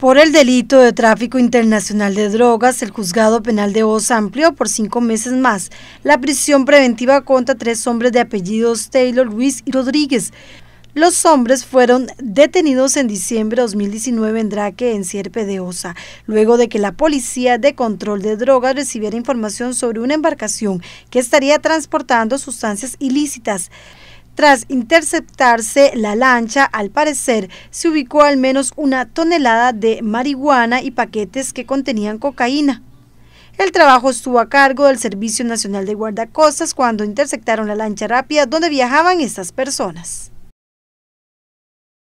Por el delito de tráfico internacional de drogas, el juzgado penal de Osa amplió por cinco meses más la prisión preventiva contra tres hombres de apellidos Taylor, Luis y Rodríguez. Los hombres fueron detenidos en diciembre de 2019 en Drake, en Sierpe de Osa, luego de que la Policía de Control de Drogas recibiera información sobre una embarcación que estaría transportando sustancias ilícitas. Tras interceptarse la lancha, al parecer se ubicó al menos una tonelada de marihuana y paquetes que contenían cocaína. El trabajo estuvo a cargo del Servicio Nacional de Guardacostas cuando interceptaron la lancha rápida donde viajaban estas personas.